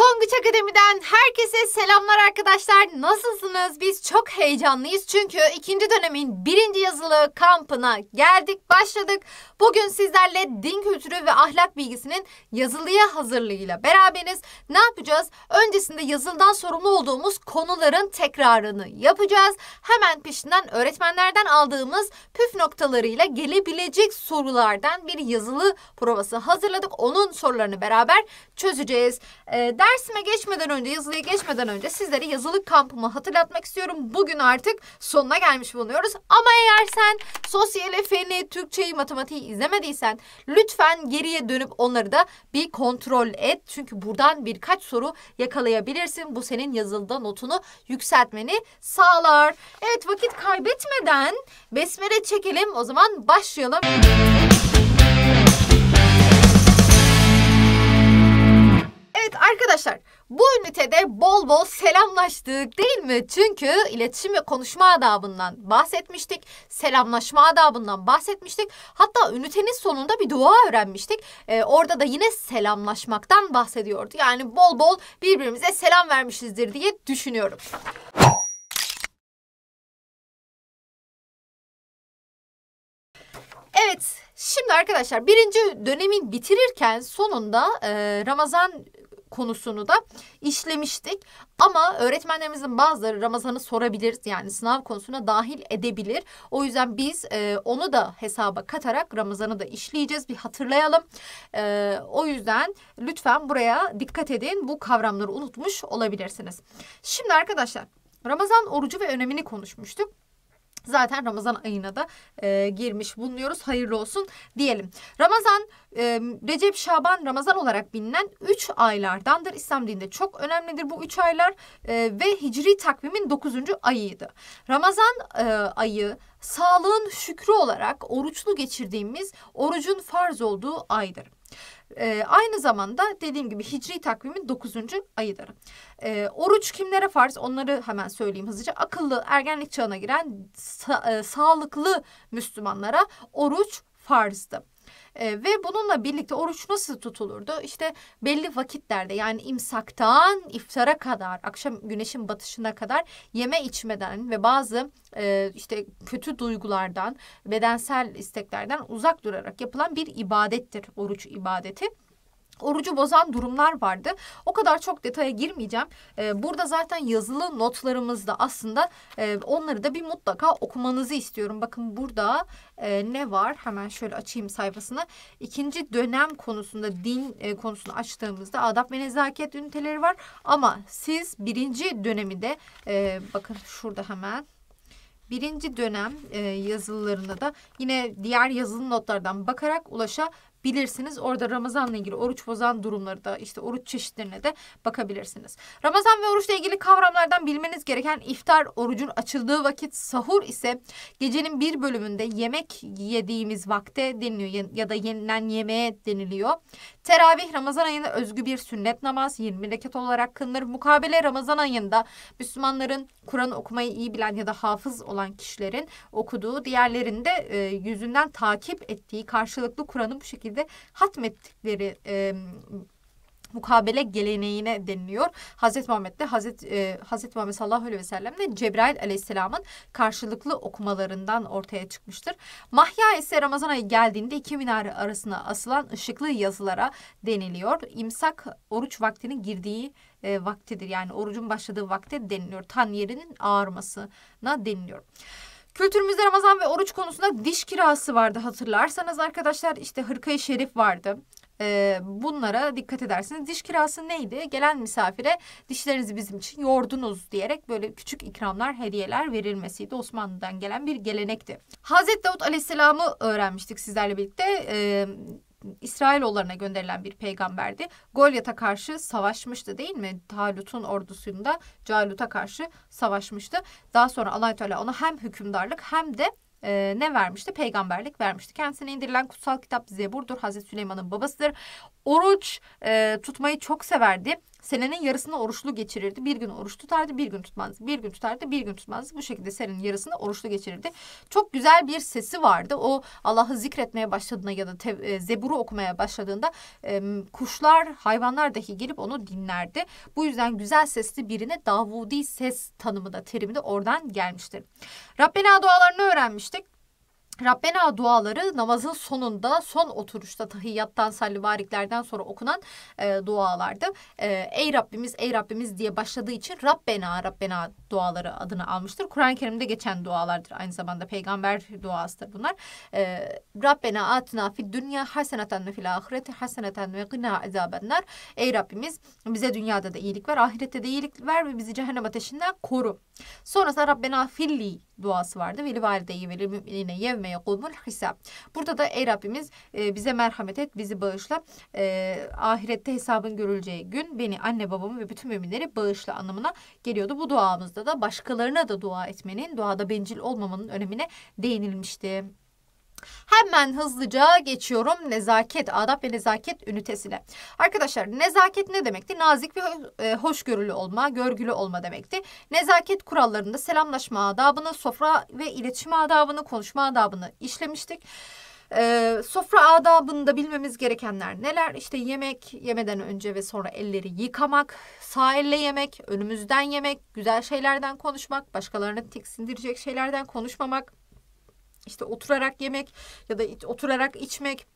Tonguç Akademi'den herkese selamlar arkadaşlar. Nasılsınız? Biz çok heyecanlıyız çünkü ikinci dönemin birinci yazılı kampına geldik, başladık. Bugün sizlerle din kültürü ve ahlak bilgisinin yazılıya hazırlığıyla beraberiz. Ne yapacağız? Öncesinde yazıldan sorumlu olduğumuz konuların tekrarını yapacağız. Hemen peşinden öğretmenlerden aldığımız püf noktalarıyla gelebilecek sorulardan bir yazılı provası hazırladık. Onun sorularını beraber çözeceğiz. E, dersime geçmeden önce, yazılıya geçmeden önce sizlere yazılı kampımı hatırlatmak istiyorum. Bugün artık sonuna gelmiş bulunuyoruz. Ama eğer sen sosyal, feni, Türkçeyi, matematiği izlemediysen lütfen geriye dönüp onları da bir kontrol et. Çünkü buradan birkaç soru yakalayabilirsin. Bu senin yazılıda notunu yükseltmeni sağlar. Evet vakit kaybetmeden besmele çekelim. O zaman başlayalım. Evet arkadaşlar bu ünitede bol bol selamlaştık değil mi? Çünkü iletişim ve konuşma adabından bahsetmiştik. Selamlaşma adabından bahsetmiştik. Hatta ünitenin sonunda bir dua öğrenmiştik. Ee, orada da yine selamlaşmaktan bahsediyordu. Yani bol bol birbirimize selam vermişizdir diye düşünüyorum. Evet, şimdi arkadaşlar birinci dönemin bitirirken sonunda e, Ramazan konusunu da işlemiştik. Ama öğretmenlerimizin bazıları Ramazan'ı sorabilir yani sınav konusuna dahil edebilir. O yüzden biz e, onu da hesaba katarak Ramazan'ı da işleyeceğiz bir hatırlayalım. E, o yüzden lütfen buraya dikkat edin bu kavramları unutmuş olabilirsiniz. Şimdi arkadaşlar Ramazan orucu ve önemini konuşmuştuk zaten Ramazan ayına da e, girmiş bulunuyoruz. Hayırlı olsun diyelim. Ramazan e, Recep, Şaban, Ramazan olarak bilinen 3 aylardandır. İslam dininde çok önemlidir bu 3 aylar e, ve Hicri takvimin 9. ayıydı. Ramazan e, ayı sağlığın şükrü olarak oruçlu geçirdiğimiz orucun farz olduğu aydır. E, aynı zamanda dediğim gibi hicri takvimin dokuzuncu ayıdır. E, oruç kimlere farz onları hemen söyleyeyim hızlıca. Akıllı ergenlik çağına giren sa- e, sağlıklı Müslümanlara oruç farzdı. E, ve bununla birlikte oruç nasıl tutulurdu? İşte belli vakitlerde yani imsaktan iftara kadar, akşam güneşin batışına kadar yeme içmeden ve bazı e, işte kötü duygulardan, bedensel isteklerden uzak durarak yapılan bir ibadettir oruç ibadeti orucu bozan durumlar vardı. O kadar çok detaya girmeyeceğim. Ee, burada zaten yazılı notlarımızda aslında e, onları da bir mutlaka okumanızı istiyorum. Bakın burada e, ne var? Hemen şöyle açayım sayfasını. İkinci dönem konusunda din e, konusunu açtığımızda adab ve nezaket üniteleri var. Ama siz birinci dönemi de e, bakın şurada hemen birinci dönem e, yazılılarına da yine diğer yazılı notlardan bakarak ulaşa bilirsiniz. Orada Ramazan'la ilgili oruç bozan durumları da işte oruç çeşitlerine de bakabilirsiniz. Ramazan ve oruçla ilgili kavramlardan bilmeniz gereken iftar orucun açıldığı vakit sahur ise gecenin bir bölümünde yemek yediğimiz vakte deniliyor ya da yenilen yemeğe deniliyor. Teravih Ramazan ayında özgü bir sünnet namaz 20 rekat olarak kılınır. Mukabele Ramazan ayında Müslümanların Kur'an okumayı iyi bilen ya da hafız olan kişilerin okuduğu diğerlerinde e, yüzünden takip ettiği karşılıklı Kur'an'ın bu şekilde şekilde hatmettikleri e, mukabele geleneğine deniliyor. Hazreti Muhammed'de Hazreti, e, Hazreti Muhammed sallallahu aleyhi ve sellem de Cebrail aleyhisselamın karşılıklı okumalarından ortaya çıkmıştır. Mahya ise Ramazan ayı geldiğinde iki minare arasına asılan ışıklı yazılara deniliyor. İmsak oruç vaktinin girdiği e, vaktidir. Yani orucun başladığı vakte deniliyor. Tan yerinin ağarmasına deniliyor. Kültürümüzde Ramazan ve oruç konusunda diş kirası vardı hatırlarsanız arkadaşlar işte hırkayı şerif vardı. Ee, bunlara dikkat edersiniz. Diş kirası neydi? Gelen misafire dişlerinizi bizim için yordunuz diyerek böyle küçük ikramlar, hediyeler verilmesiydi. Osmanlı'dan gelen bir gelenekti. Hazreti Davut Aleyhisselam'ı öğrenmiştik sizlerle birlikte. Ee, İsrailoğullarına gönderilen bir peygamberdi. Golyat'a karşı savaşmıştı değil mi? Talut'un ordusunda Calut'a karşı savaşmıştı. Daha sonra allah Teala ona hem hükümdarlık hem de e, ne vermişti? Peygamberlik vermişti. Kendisine indirilen kutsal kitap Zebur'dur. Hazreti Süleyman'ın babasıdır. Oruç e, tutmayı çok severdi. Senenin yarısını oruçlu geçirirdi. Bir gün oruç tutardı, bir gün tutmazdı. Bir gün tutardı, bir gün tutmazdı. Bu şekilde senenin yarısını oruçlu geçirirdi. Çok güzel bir sesi vardı. O Allah'ı zikretmeye başladığında ya da te- e, zeburu okumaya başladığında e, kuşlar, hayvanlar dahi gelip onu dinlerdi. Bu yüzden güzel sesli birine Davudi ses tanımı da terimi de oradan gelmiştir. Rabbena dualarını öğrenmiştik Rabbena duaları namazın sonunda son oturuşta tahiyyattan sallivariklerden sonra okunan e, dualardı. E, ey Rabbimiz ey Rabbimiz diye başladığı için Rabbena Rabbena duaları adını almıştır. Kur'an-ı Kerim'de geçen dualardır aynı zamanda peygamber duasıdır bunlar. E, Rabbena atina fid dünya haseneten ve fil ahireti haseneten ve gına azabenler. Ey Rabbimiz bize dünyada da iyilik ver ahirette de iyilik ver ve bizi cehennem ateşinden koru. Sonrasında Rabbena filli duası vardı. Veli valideyi veli müminine yevme yekumul hisab. Burada da ey Rabbimiz e, bize merhamet et, bizi bağışla. E, ahirette hesabın görüleceği gün beni, anne babamı ve bütün müminleri bağışla anlamına geliyordu. Bu duamızda da başkalarına da dua etmenin, duada bencil olmamanın önemine değinilmişti. Hemen hızlıca geçiyorum nezaket, adap ve nezaket ünitesine. Arkadaşlar nezaket ne demekti? Nazik ve e, hoşgörülü olma, görgülü olma demekti. Nezaket kurallarında selamlaşma adabını, sofra ve iletişim adabını, konuşma adabını işlemiştik. E, sofra adabında bilmemiz gerekenler neler? İşte yemek, yemeden önce ve sonra elleri yıkamak, sağ elle yemek, önümüzden yemek, güzel şeylerden konuşmak, başkalarını tiksindirecek şeylerden konuşmamak, işte oturarak yemek ya da oturarak içmek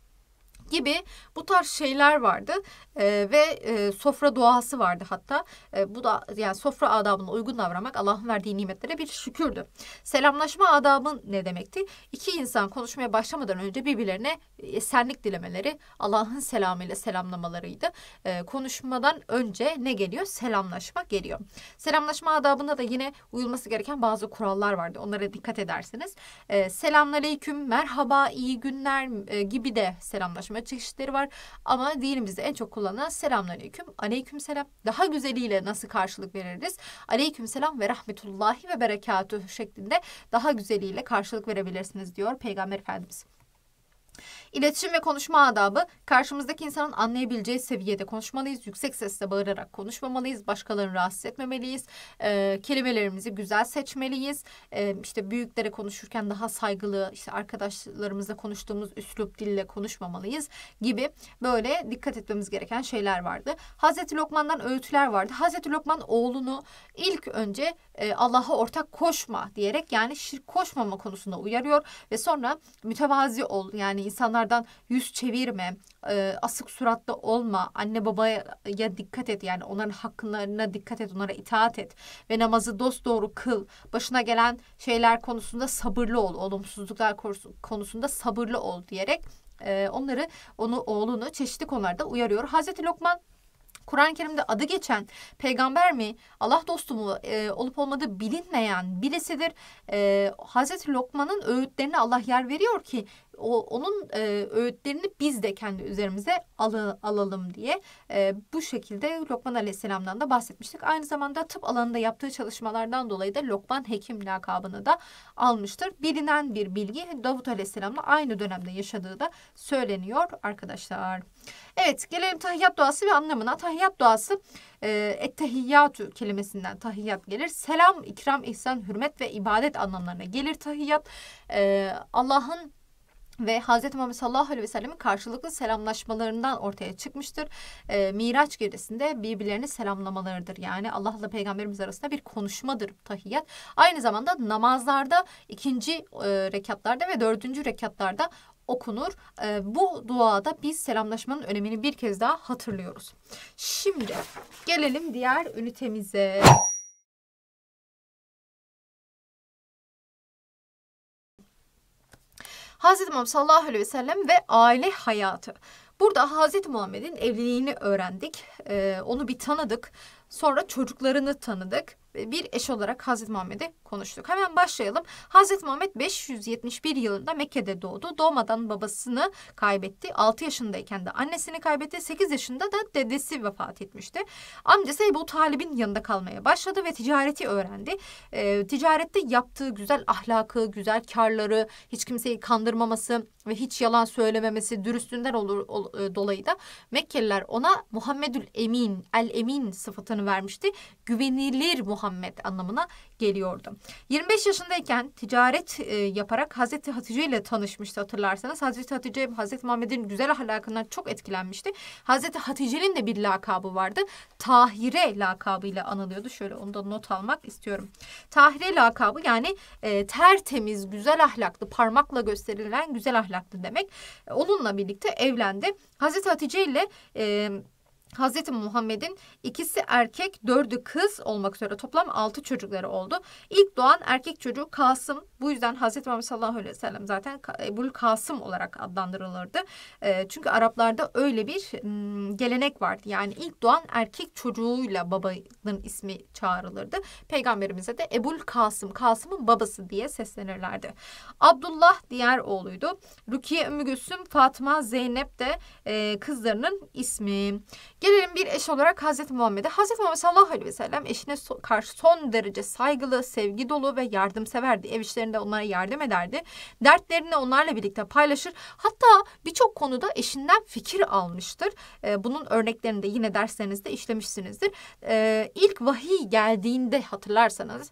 gibi bu tarz şeyler vardı e, ve e, sofra duası vardı hatta e, bu da yani sofra adabına uygun davranmak Allah'ın verdiği nimetlere bir şükürdü. Selamlaşma adabı ne demekti? İki insan konuşmaya başlamadan önce birbirlerine e, senlik dilemeleri Allah'ın selamıyla selamlamalarıydı. E, konuşmadan önce ne geliyor? Selamlaşma geliyor. Selamlaşma adabında da yine uyulması gereken bazı kurallar vardı. Onlara dikkat ederseniz e, selamünaleyküm, merhaba, iyi günler e, gibi de selamlaşma konuşma çeşitleri var. Ama bize en çok kullanılan selamünaleyküm, aleykümselam. Daha güzeliyle nasıl karşılık veririz? Aleykümselam ve rahmetullahi ve berekatüh şeklinde daha güzeliyle karşılık verebilirsiniz diyor Peygamber Efendimiz. İletişim ve konuşma adabı karşımızdaki insanın anlayabileceği seviyede konuşmalıyız. Yüksek sesle bağırarak konuşmamalıyız. Başkalarını rahatsız etmemeliyiz. E, kelimelerimizi güzel seçmeliyiz. E, işte büyüklere konuşurken daha saygılı işte arkadaşlarımızla konuştuğumuz üslup dille konuşmamalıyız gibi böyle dikkat etmemiz gereken şeyler vardı. Hazreti Lokman'dan öğütüler vardı. Hazreti Lokman oğlunu ilk önce e, Allah'a ortak koşma diyerek yani şirk koşmama konusunda uyarıyor ve sonra mütevazi ol yani insanlardan yüz çevirme, e, asık suratlı olma, anne babaya dikkat et yani onların haklarına dikkat et, onlara itaat et ve namazı doğru kıl. Başına gelen şeyler konusunda sabırlı ol, olumsuzluklar konusunda sabırlı ol diyerek e, onları onu oğlunu çeşitli konularda uyarıyor. Hazreti Lokman Kur'an-ı Kerim'de adı geçen peygamber mi, Allah dostu mu e, olup olmadığı bilinmeyen birisidir. E, Hazreti Lokman'ın öğütlerine Allah yer veriyor ki o, onun e, öğütlerini biz de kendi üzerimize al alalım diye e, bu şekilde Lokman Aleyhisselam'dan da bahsetmiştik. Aynı zamanda tıp alanında yaptığı çalışmalardan dolayı da Lokman Hekim lakabını da almıştır. Bilinen bir bilgi Davut Aleyhisselam'la aynı dönemde yaşadığı da söyleniyor arkadaşlar. Evet gelelim tahiyyat duası ve anlamına. Tahiyyat duası e, ettehiyyatü kelimesinden tahiyyat gelir. Selam, ikram, ihsan, hürmet ve ibadet anlamlarına gelir tahiyyat. E, Allah'ın ve Hz. Muhammed sallallahu aleyhi ve sellemin karşılıklı selamlaşmalarından ortaya çıkmıştır. E, Miraç gecesinde birbirlerini selamlamalarıdır. Yani Allah'la peygamberimiz arasında bir konuşmadır tahiyyat. Aynı zamanda namazlarda ikinci e, rekatlarda ve dördüncü rekatlarda okunur. E, bu duada biz selamlaşmanın önemini bir kez daha hatırlıyoruz. Şimdi gelelim diğer ünitemize. Hazreti Muhammed sallallahu aleyhi ve sellem ve aile hayatı. Burada Hazreti Muhammed'in evliliğini öğrendik. Ee, onu bir tanıdık. Sonra çocuklarını tanıdık bir eş olarak Hazreti Muhammed'i konuştuk. Hemen başlayalım. Hazreti Muhammed 571 yılında Mekke'de doğdu. Doğmadan babasını kaybetti. 6 yaşındayken de annesini kaybetti. 8 yaşında da dedesi vefat etmişti. Amcası Ebu Talib'in yanında kalmaya başladı ve ticareti öğrendi. E, ticarette yaptığı güzel ahlakı, güzel karları, hiç kimseyi kandırmaması, ve hiç yalan söylememesi dürüstünden olur, ol, e, dolayı da Mekkeliler ona Muhammedül Emin, El Emin sıfatını vermişti. Güvenilir Muhammed anlamına geliyordu. 25 yaşındayken ticaret e, yaparak Hazreti Hatice ile tanışmıştı hatırlarsanız. Hazreti Hatice Hazreti Muhammed'in güzel ahlakından çok etkilenmişti. Hazreti Hatice'nin de bir lakabı vardı. Tahire lakabıyla anılıyordu. Şöyle onu da not almak istiyorum. Tahire lakabı yani e, tertemiz, güzel ahlaklı, parmakla gösterilen güzel ahlaklı demek. E, onunla birlikte evlendi. Hazreti Hatice ile e, Hazreti Muhammed'in ikisi erkek, dördü kız olmak üzere toplam altı çocukları oldu. İlk doğan erkek çocuğu Kasım bu yüzden Hazreti Muhammed sallallahu aleyhi ve sellem zaten Ebul Kasım olarak adlandırılırdı. E, çünkü Araplarda öyle bir hmm, gelenek vardı. Yani ilk doğan erkek çocuğuyla babanın ismi çağrılırdı. Peygamberimize de Ebul Kasım, Kasım'ın babası diye seslenirlerdi. Abdullah diğer oğluydu. Rukiye Ümmü Gülsüm, Fatıma, Zeynep de e, kızlarının ismi. Gelelim bir eş olarak Hazreti Muhammed'e. Hazreti Muhammed sallallahu aleyhi ve sellem eşine so karşı son derece saygılı, sevgi dolu ve yardımseverdi. Ev işlerinde işlerinde onlara yardım ederdi. Dertlerini onlarla birlikte paylaşır. Hatta birçok konuda eşinden fikir almıştır. E, bunun örneklerini de yine derslerinizde işlemişsinizdir. E, ilk vahiy geldiğinde hatırlarsanız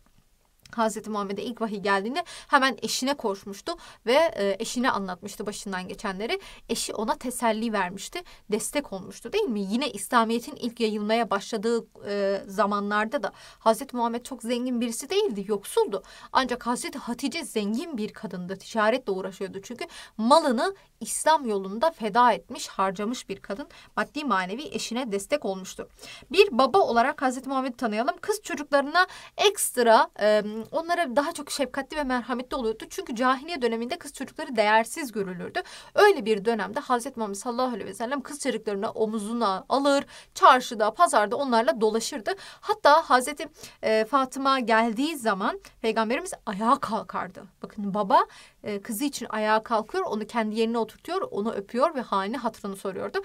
Hazreti Muhammed'e ilk vahiy geldiğinde hemen eşine koşmuştu ve e, eşine anlatmıştı başından geçenleri. Eşi ona teselli vermişti, destek olmuştu değil mi? Yine İslamiyet'in ilk yayılmaya başladığı e, zamanlarda da Hazreti Muhammed çok zengin birisi değildi, yoksuldu. Ancak Hazreti Hatice zengin bir kadındı, ticaretle uğraşıyordu. Çünkü malını İslam yolunda feda etmiş, harcamış bir kadın maddi manevi eşine destek olmuştu. Bir baba olarak Hazreti Muhammed'i tanıyalım. Kız çocuklarına ekstra e, onlara daha çok şefkatli ve merhametli oluyordu. Çünkü cahiliye döneminde kız çocukları değersiz görülürdü. Öyle bir dönemde Hazreti Muhammed sallallahu aleyhi ve sellem kız çocuklarını omuzuna alır, çarşıda, pazarda onlarla dolaşırdı. Hatta Hazreti e, Fatıma geldiği zaman peygamberimiz ayağa kalkardı. Bakın baba ee, kızı için ayağa kalkıyor. Onu kendi yerine oturtuyor. Onu öpüyor ve halini hatırını soruyordu.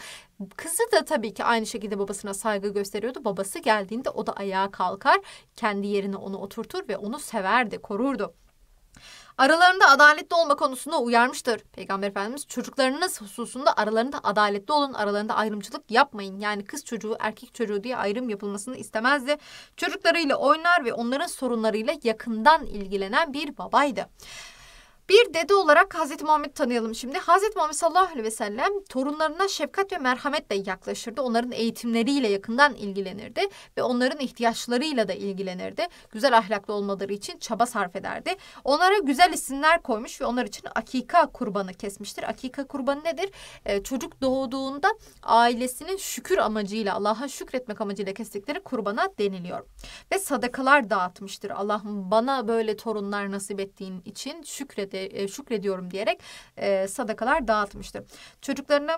Kızı da tabii ki aynı şekilde babasına saygı gösteriyordu. Babası geldiğinde o da ayağa kalkar. Kendi yerine onu oturtur ve onu severdi, korurdu. Aralarında adaletli olma konusunda uyarmıştır. Peygamber Efendimiz çocuklarınız hususunda aralarında adaletli olun, aralarında ayrımcılık yapmayın. Yani kız çocuğu, erkek çocuğu diye ayrım yapılmasını istemezdi. Çocuklarıyla oynar ve onların sorunlarıyla yakından ilgilenen bir babaydı. Bir dede olarak Hazreti Muhammed'i tanıyalım şimdi. Hazreti Muhammed sallallahu aleyhi ve sellem torunlarına şefkat ve merhametle yaklaşırdı. Onların eğitimleriyle yakından ilgilenirdi ve onların ihtiyaçlarıyla da ilgilenirdi. Güzel ahlaklı olmaları için çaba sarf ederdi. Onlara güzel isimler koymuş ve onlar için akika kurbanı kesmiştir. Akika kurbanı nedir? Ee, çocuk doğduğunda ailesinin şükür amacıyla, Allah'a şükretmek amacıyla kestikleri kurbana deniliyor. Ve sadakalar dağıtmıştır. Allah'ım bana böyle torunlar nasip ettiğin için şükredin şükre, e, şükrediyorum diyerek e, sadakalar dağıtmıştır. Çocuklarına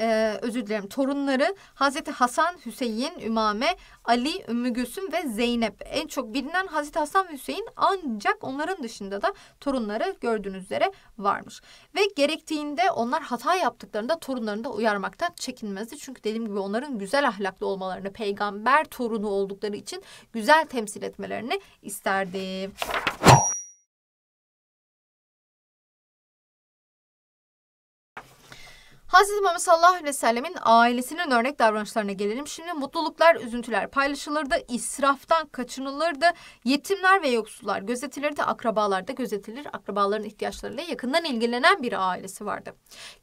ee, özür dilerim torunları Hazreti Hasan, Hüseyin, Ümame, Ali, Ümmü Gülsüm ve Zeynep. En çok bilinen Hazreti Hasan ve Hüseyin ancak onların dışında da torunları gördüğünüz üzere varmış. Ve gerektiğinde onlar hata yaptıklarında torunlarını da uyarmaktan çekinmezdi. Çünkü dediğim gibi onların güzel ahlaklı olmalarını, peygamber torunu oldukları için güzel temsil etmelerini isterdim. Hazreti Muhammed sallallahu aleyhi ve sellemin ailesinin örnek davranışlarına gelelim. Şimdi mutluluklar, üzüntüler paylaşılırdı, israftan kaçınılırdı, yetimler ve yoksullar gözetilirdi, akrabalar da gözetilir. Akrabaların ihtiyaçlarıyla yakından ilgilenen bir ailesi vardı.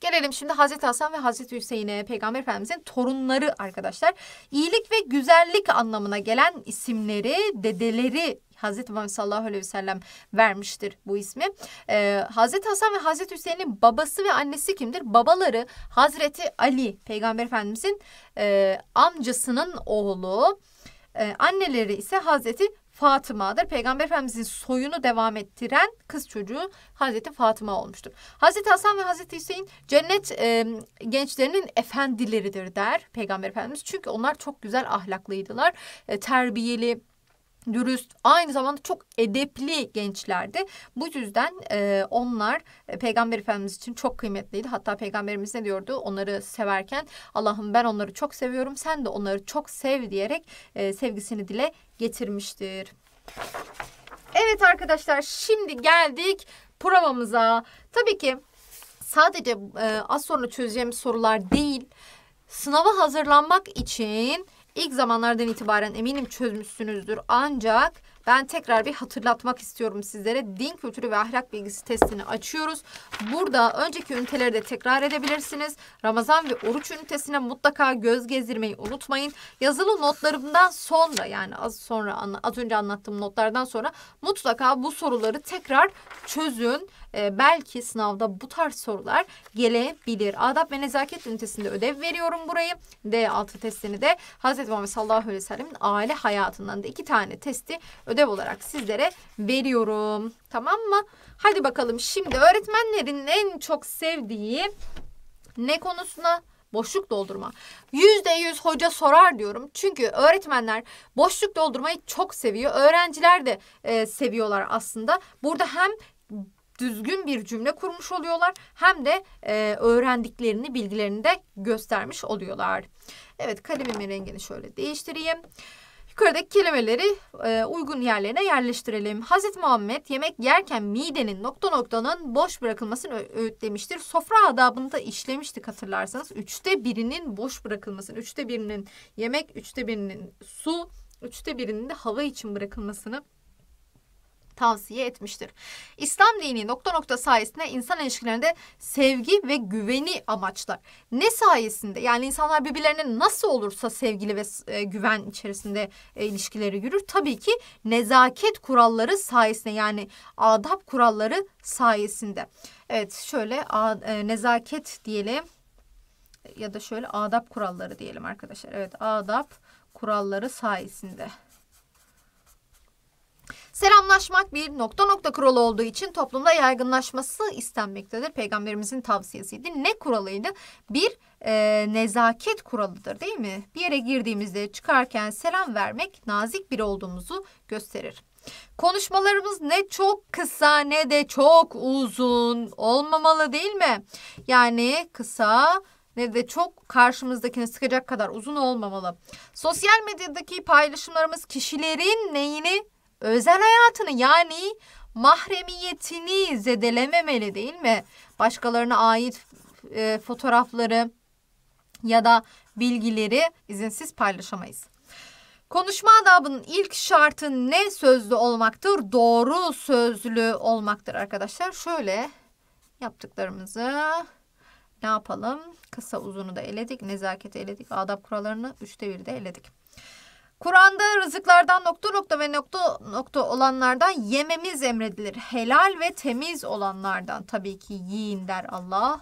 Gelelim şimdi Hazreti Hasan ve Hazreti Hüseyin'e Peygamber Efendimizin torunları arkadaşlar. İyilik ve güzellik anlamına gelen isimleri, dedeleri Hazreti Muhammed sallallahu aleyhi ve sellem vermiştir bu ismi. Ee, Hazreti Hasan ve Hazreti Hüseyin'in babası ve annesi kimdir? Babaları Hazreti Ali Peygamber Efendimizin e, amcasının oğlu. E, anneleri ise Hazreti Fatıma'dır. Peygamber Efendimizin soyunu devam ettiren kız çocuğu Hazreti Fatıma olmuştur. Hazreti Hasan ve Hazreti Hüseyin cennet e, gençlerinin efendileridir der Peygamber Efendimiz. Çünkü onlar çok güzel ahlaklıydılar. E, terbiyeli, dürüst, aynı zamanda çok edepli gençlerdi. Bu yüzden e, onlar e, Peygamber Efendimiz için çok kıymetliydi. Hatta Peygamberimiz ne diyordu? Onları severken Allah'ım ben onları çok seviyorum, sen de onları çok sev diyerek e, sevgisini dile getirmiştir. Evet arkadaşlar şimdi geldik provamıza. Tabii ki sadece e, az sonra çözeceğim sorular değil. Sınava hazırlanmak için ilk zamanlardan itibaren eminim çözmüşsünüzdür. Ancak ben tekrar bir hatırlatmak istiyorum sizlere. Din kültürü ve ahlak bilgisi testini açıyoruz. Burada önceki üniteleri de tekrar edebilirsiniz. Ramazan ve oruç ünitesine mutlaka göz gezdirmeyi unutmayın. Yazılı notlarımdan sonra yani az sonra az önce anlattığım notlardan sonra mutlaka bu soruları tekrar çözün e, belki sınavda bu tarz sorular gelebilir. Adap ve nezaket ünitesinde ödev veriyorum burayı. D6 testini de Hazreti Muhammed sallallahu aleyhi ve sellemin aile hayatından da iki tane testi ödev olarak sizlere veriyorum. Tamam mı? Hadi bakalım şimdi öğretmenlerin en çok sevdiği ne konusuna? Boşluk doldurma. Yüzde yüz hoca sorar diyorum. Çünkü öğretmenler boşluk doldurmayı çok seviyor. Öğrenciler de e, seviyorlar aslında. Burada hem düzgün bir cümle kurmuş oluyorlar hem de e, öğrendiklerini bilgilerini de göstermiş oluyorlar. Evet kalemimin rengini şöyle değiştireyim. Yukarıdaki kelimeleri e, uygun yerlerine yerleştirelim. Hazreti Muhammed yemek yerken midenin nokta noktanın boş bırakılmasını öğütlemiştir. Sofra adabını da işlemiştik hatırlarsanız. Üçte birinin boş bırakılmasını, üçte birinin yemek, üçte birinin su, üçte birinin de hava için bırakılmasını tavsiye etmiştir. İslam dini nokta nokta sayesinde insan ilişkilerinde sevgi ve güveni amaçlar. Ne sayesinde yani insanlar birbirlerine nasıl olursa sevgili ve e, güven içerisinde e, ilişkileri yürür. Tabii ki nezaket kuralları sayesinde yani adab kuralları sayesinde. Evet şöyle a, e, nezaket diyelim ya da şöyle adab kuralları diyelim arkadaşlar. Evet adab kuralları sayesinde. Selamlaşmak bir nokta nokta kuralı olduğu için toplumda yaygınlaşması istenmektedir. Peygamberimizin tavsiyesiydi. Ne kuralıydı? Bir e, nezaket kuralıdır değil mi? Bir yere girdiğimizde çıkarken selam vermek nazik biri olduğumuzu gösterir. Konuşmalarımız ne çok kısa ne de çok uzun olmamalı değil mi? Yani kısa ne de çok karşımızdakini sıkacak kadar uzun olmamalı. Sosyal medyadaki paylaşımlarımız kişilerin neyini özel hayatını yani mahremiyetini zedelememeli değil mi? Başkalarına ait e, fotoğrafları ya da bilgileri izinsiz paylaşamayız. Konuşma adabının ilk şartı ne sözlü olmaktır? Doğru sözlü olmaktır arkadaşlar. Şöyle yaptıklarımızı ne yapalım? Kısa uzunu da eledik, nezaketi eledik, adab kurallarını üçte bir de eledik. Kur'an'da rızıklardan nokta nokta ve nokta nokta olanlardan yememiz emredilir. Helal ve temiz olanlardan tabii ki yiyin der Allah.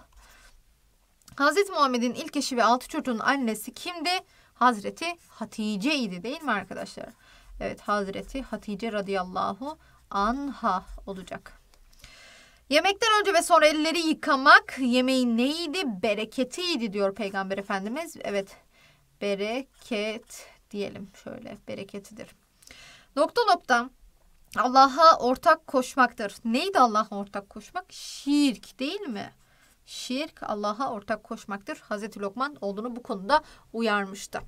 Hazreti Muhammed'in ilk eşi ve altı çocuğun annesi kimdi? Hazreti Hatice idi değil mi arkadaşlar? Evet Hazreti Hatice radıyallahu anha olacak. Yemekten önce ve sonra elleri yıkamak yemeğin neydi? Bereketiydi diyor Peygamber Efendimiz. Evet bereket diyelim şöyle bereketidir. Nokta nokta Allah'a ortak koşmaktır. Neydi Allah'a ortak koşmak? Şirk değil mi? Şirk Allah'a ortak koşmaktır. Hazreti Lokman olduğunu bu konuda uyarmıştı.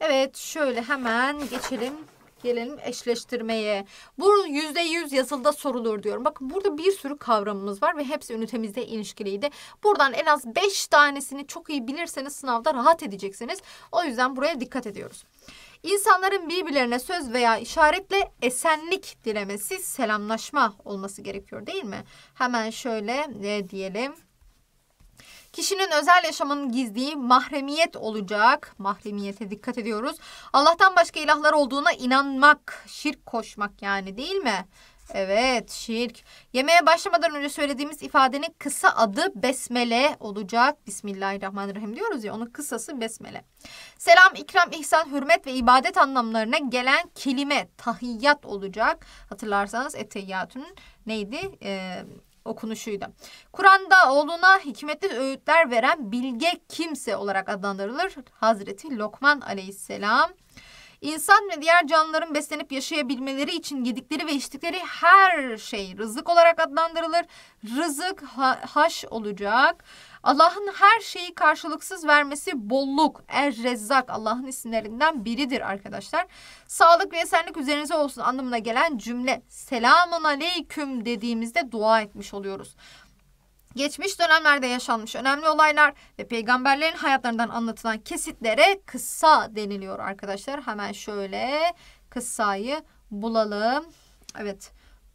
Evet şöyle hemen geçelim gelelim eşleştirmeye. Bu %100 yazılıda sorulur diyorum. Bakın burada bir sürü kavramımız var ve hepsi ünitemizde ilişkiliydi. Buradan en az 5 tanesini çok iyi bilirseniz sınavda rahat edeceksiniz. O yüzden buraya dikkat ediyoruz. İnsanların birbirlerine söz veya işaretle esenlik dilemesi, selamlaşma olması gerekiyor değil mi? Hemen şöyle ne diyelim. Kişinin özel yaşamının gizliği mahremiyet olacak. Mahremiyete dikkat ediyoruz. Allah'tan başka ilahlar olduğuna inanmak, şirk koşmak yani değil mi? Evet şirk. Yemeğe başlamadan önce söylediğimiz ifadenin kısa adı besmele olacak. Bismillahirrahmanirrahim diyoruz ya onun kısası besmele. Selam, ikram, ihsan, hürmet ve ibadet anlamlarına gelen kelime tahiyyat olacak. Hatırlarsanız etteyyatünün neydi? Ee, okunuşuydu. Kur'an'da oğluna hikmetli öğütler veren bilge kimse olarak adlandırılır. Hazreti Lokman aleyhisselam. İnsan ve diğer canlıların beslenip yaşayabilmeleri için yedikleri ve içtikleri her şey rızık olarak adlandırılır. Rızık ha haş olacak. Allah'ın her şeyi karşılıksız vermesi bolluk, er rezzak Allah'ın isimlerinden biridir arkadaşlar. Sağlık ve esenlik üzerinize olsun anlamına gelen cümle selamun aleyküm dediğimizde dua etmiş oluyoruz geçmiş dönemlerde yaşanmış önemli olaylar ve peygamberlerin hayatlarından anlatılan kesitlere kıssa deniliyor arkadaşlar. Hemen şöyle kıssayı bulalım. Evet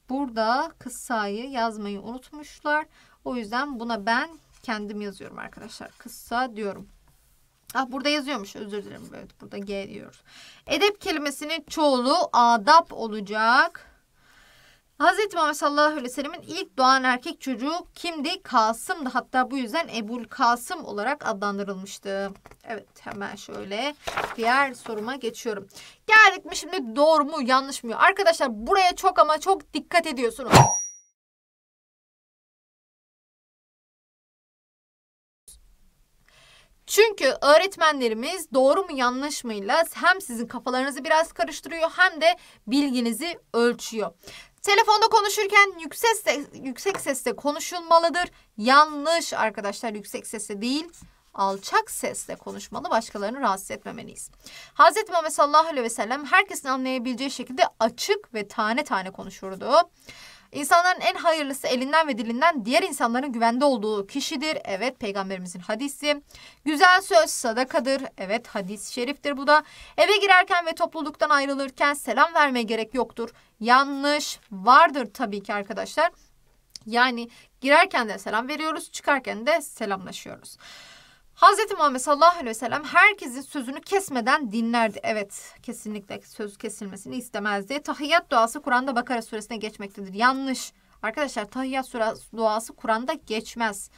burada kıssayı yazmayı unutmuşlar. O yüzden buna ben kendim yazıyorum arkadaşlar. Kıssa diyorum. Ah burada yazıyormuş özür dilerim. Evet burada G Edep kelimesinin çoğulu adap olacak. Hz. Muhammed sallallahu aleyhi ve sellemin ilk doğan erkek çocuğu kimdi? Kasım'dı. Hatta bu yüzden Ebul Kasım olarak adlandırılmıştı. Evet hemen şöyle diğer soruma geçiyorum. Geldik mi şimdi doğru mu yanlış mı? Arkadaşlar buraya çok ama çok dikkat ediyorsunuz. Çünkü öğretmenlerimiz doğru mu yanlış mıyla hem sizin kafalarınızı biraz karıştırıyor hem de bilginizi ölçüyor. Telefonda konuşurken yüksek sesle, yüksek sesle konuşulmalıdır. Yanlış arkadaşlar yüksek sesle değil alçak sesle konuşmalı başkalarını rahatsız etmemeliyiz. Hz. Muhammed sallallahu aleyhi ve sellem herkesin anlayabileceği şekilde açık ve tane tane konuşurdu. İnsanların en hayırlısı elinden ve dilinden diğer insanların güvende olduğu kişidir. Evet peygamberimizin hadisi. Güzel söz sadakadır. Evet hadis-i şeriftir bu da. Eve girerken ve topluluktan ayrılırken selam vermeye gerek yoktur. Yanlış vardır tabii ki arkadaşlar. Yani girerken de selam veriyoruz, çıkarken de selamlaşıyoruz. Hazreti Muhammed sallallahu aleyhi ve sellem herkesin sözünü kesmeden dinlerdi. Evet kesinlikle söz kesilmesini istemezdi. Tahiyyat duası Kur'an'da Bakara suresine geçmektedir. Yanlış. Arkadaşlar tahiyyat surası, duası Kur'an'da geçmez.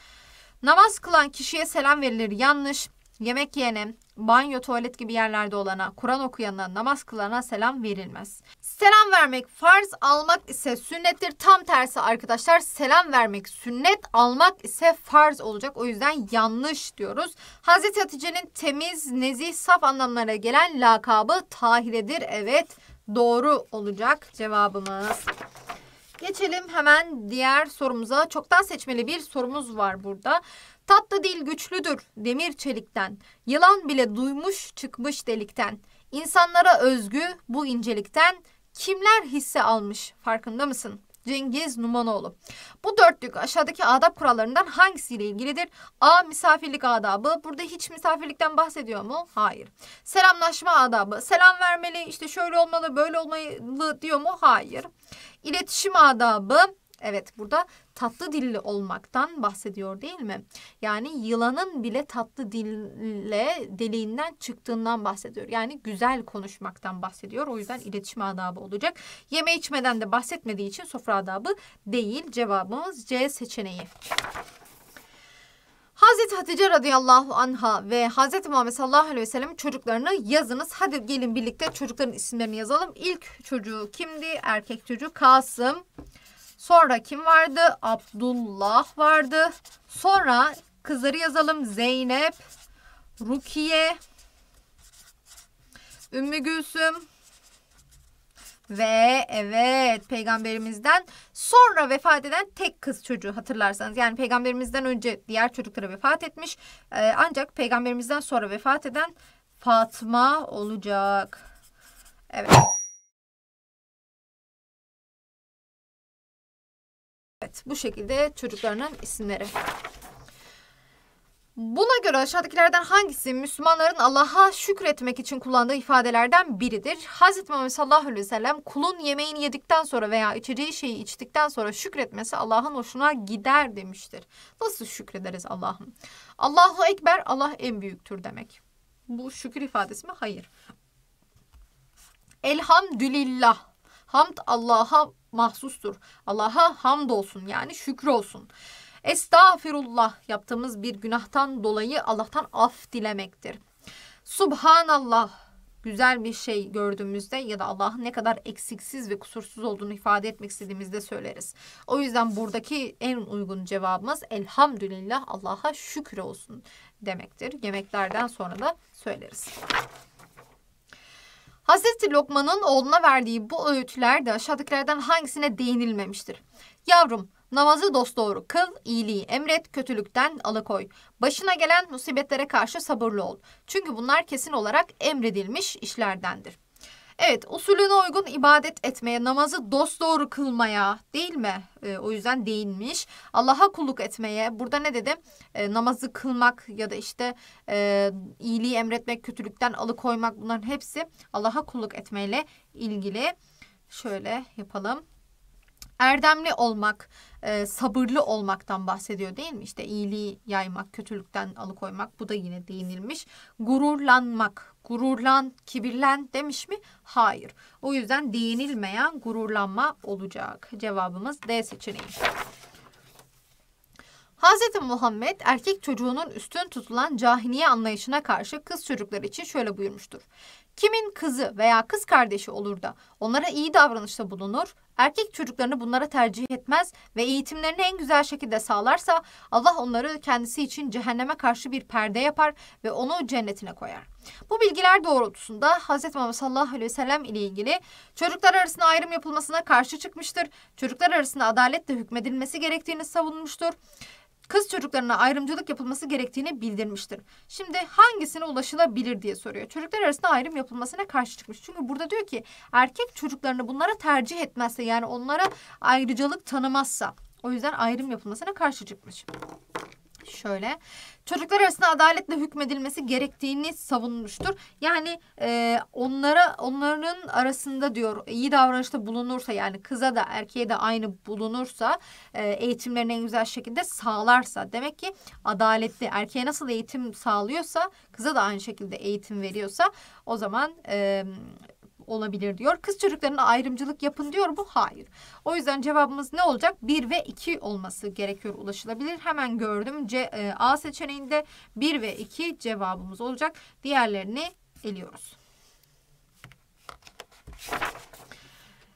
Namaz kılan kişiye selam verilir. Yanlış. Yemek yiyene, banyo, tuvalet gibi yerlerde olana, Kur'an okuyana, namaz kılana selam verilmez. Selam vermek farz, almak ise sünnettir. Tam tersi arkadaşlar selam vermek sünnet, almak ise farz olacak. O yüzden yanlış diyoruz. Hazreti Hatice'nin temiz, nezih, saf anlamlara gelen lakabı Tahire'dir. Evet doğru olacak cevabımız. Geçelim hemen diğer sorumuza. Çoktan seçmeli bir sorumuz var burada. Tatlı dil güçlüdür demir çelikten, yılan bile duymuş çıkmış delikten. İnsanlara özgü bu incelikten kimler hisse almış farkında mısın? Cengiz Numanoğlu. Bu dörtlük aşağıdaki adab kurallarından hangisiyle ilgilidir? A. Misafirlik adabı. Burada hiç misafirlikten bahsediyor mu? Hayır. Selamlaşma adabı. Selam vermeli, işte şöyle olmalı, böyle olmalı diyor mu? Hayır. İletişim adabı. Evet burada tatlı dilli olmaktan bahsediyor değil mi? Yani yılanın bile tatlı dille deliğinden çıktığından bahsediyor. Yani güzel konuşmaktan bahsediyor. O yüzden iletişim adabı olacak. Yeme içmeden de bahsetmediği için sofra adabı değil. Cevabımız C seçeneği. Hazreti Hatice radıyallahu anha ve Hazreti Muhammed sallallahu aleyhi ve sellem çocuklarını yazınız. Hadi gelin birlikte çocukların isimlerini yazalım. İlk çocuğu kimdi? Erkek çocuğu Kasım. Sonra kim vardı? Abdullah vardı. Sonra kızları yazalım. Zeynep, Rukiye, Ümmü Gülsüm ve evet peygamberimizden sonra vefat eden tek kız çocuğu hatırlarsanız. Yani peygamberimizden önce diğer çocukları vefat etmiş. Ee, ancak peygamberimizden sonra vefat eden Fatma olacak. Evet. Evet bu şekilde çocuklarının isimleri. Buna göre aşağıdakilerden hangisi Müslümanların Allah'a şükretmek için kullandığı ifadelerden biridir? Hz. Muhammed sallallahu aleyhi ve sellem kulun yemeğini yedikten sonra veya içeceği şeyi içtikten sonra şükretmesi Allah'ın hoşuna gider demiştir. Nasıl şükrederiz Allah'ım? Allahu Ekber Allah en büyüktür demek. Bu şükür ifadesi mi? Hayır. Elhamdülillah Hamd Allah'a mahsustur. Allah'a hamd olsun yani şükür olsun. Estağfirullah yaptığımız bir günahtan dolayı Allah'tan af dilemektir. Subhanallah güzel bir şey gördüğümüzde ya da Allah'ın ne kadar eksiksiz ve kusursuz olduğunu ifade etmek istediğimizde söyleriz. O yüzden buradaki en uygun cevabımız elhamdülillah Allah'a şükür olsun demektir. Yemeklerden sonra da söyleriz. Hazreti Lokman'ın oğluna verdiği bu öğütlerde aşağıdakilerden hangisine değinilmemiştir? Yavrum, namazı dosdoğru kıl, iyiliği emret, kötülükten alıkoy. Başına gelen musibetlere karşı sabırlı ol. Çünkü bunlar kesin olarak emredilmiş işlerdendir. Evet usulüne uygun ibadet etmeye, namazı dosdoğru kılmaya değil mi? E, o yüzden değinmiş. Allah'a kulluk etmeye. Burada ne dedim? E, ee, namazı kılmak ya da işte e, iyiliği emretmek, kötülükten alıkoymak bunların hepsi Allah'a kulluk etmeyle ilgili. Şöyle yapalım erdemli olmak, e, sabırlı olmaktan bahsediyor değil mi? İşte iyiliği yaymak, kötülükten alıkoymak bu da yine değinilmiş. Gururlanmak, gururlan, kibirlen demiş mi? Hayır. O yüzden değinilmeyen gururlanma olacak. Cevabımız D seçeneği. Hz. Muhammed erkek çocuğunun üstün tutulan cahiniye anlayışına karşı kız çocukları için şöyle buyurmuştur. Kimin kızı veya kız kardeşi olur da onlara iyi davranışta bulunur, erkek çocuklarını bunlara tercih etmez ve eğitimlerini en güzel şekilde sağlarsa Allah onları kendisi için cehenneme karşı bir perde yapar ve onu cennetine koyar. Bu bilgiler doğrultusunda Hz. Muhammed sallallahu aleyhi ve sellem ile ilgili çocuklar arasında ayrım yapılmasına karşı çıkmıştır. Çocuklar arasında adaletle hükmedilmesi gerektiğini savunmuştur kız çocuklarına ayrımcılık yapılması gerektiğini bildirmiştir. Şimdi hangisine ulaşılabilir diye soruyor. Çocuklar arasında ayrım yapılmasına karşı çıkmış. Çünkü burada diyor ki erkek çocuklarını bunlara tercih etmezse yani onlara ayrıcalık tanımazsa o yüzden ayrım yapılmasına karşı çıkmış. Şöyle çocuklar arasında adaletle hükmedilmesi gerektiğini savunmuştur. Yani e, onlara onların arasında diyor iyi davranışta bulunursa yani kıza da erkeğe de aynı bulunursa e, eğitimlerini en güzel şekilde sağlarsa demek ki adaletli erkeğe nasıl eğitim sağlıyorsa kıza da aynı şekilde eğitim veriyorsa o zaman e, olabilir diyor. Kız çocuklarına ayrımcılık yapın diyor mu? Hayır. O yüzden cevabımız ne olacak? 1 ve 2 olması gerekiyor ulaşılabilir. Hemen gördüm. C, e, A seçeneğinde 1 ve 2 cevabımız olacak. Diğerlerini eliyoruz.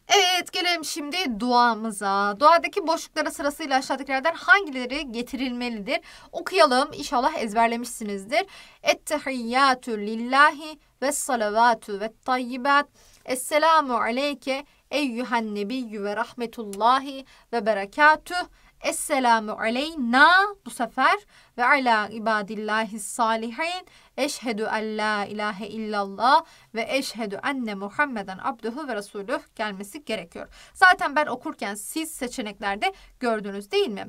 Evet gelelim şimdi duamıza. Duadaki boşluklara sırasıyla aşağıdakilerden hangileri getirilmelidir? Okuyalım İnşallah ezberlemişsinizdir. Ettehiyyatü lillahi ve salavatu ve tayyibat. Esselamu aleyke eyyühen nebiyyü ve rahmetullahi ve berekatuh. Esselamu aleyna bu sefer ve ala ibadillahi salihin eşhedü en la ilahe illallah ve eşhedü enne Muhammeden abduhu ve resuluh gelmesi gerekiyor. Zaten ben okurken siz seçeneklerde gördünüz değil mi?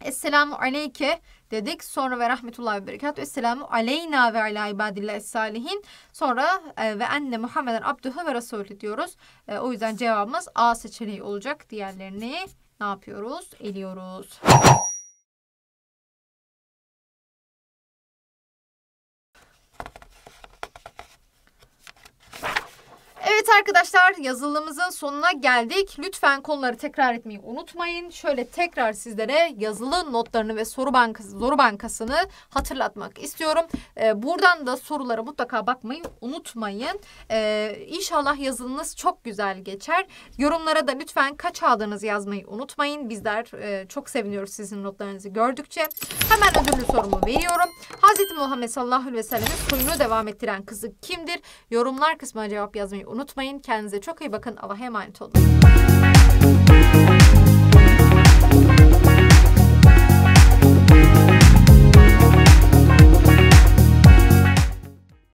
Esselamu aleyke dedik. Sonra ve rahmetullahi ve berekatü ve aleyna ve ala ibadillah salihin. Sonra e, ve anne Muhammeden abduhu ve rasulü diyoruz. E, o yüzden cevabımız A seçeneği olacak. Diğerlerini ne yapıyoruz? Eliyoruz. Evet arkadaşlar yazılımımızın sonuna geldik. Lütfen konuları tekrar etmeyi unutmayın. Şöyle tekrar sizlere yazılı notlarını ve soru bankası soru bankasını hatırlatmak istiyorum. Ee, buradan da sorulara mutlaka bakmayı unutmayın. Ee, inşallah yazınız çok güzel geçer. Yorumlara da lütfen kaç aldığınızı yazmayı unutmayın. Bizler e, çok seviniyoruz sizin notlarınızı gördükçe. Hemen ödüllü sorumu veriyorum. Hazreti Muhammed sallallahu aleyhi ve sellem'in soyunu devam ettiren kızı kimdir? Yorumlar kısmına cevap yazmayı unutmayın unutmayın. Kendinize çok iyi bakın. Allah'a emanet olun.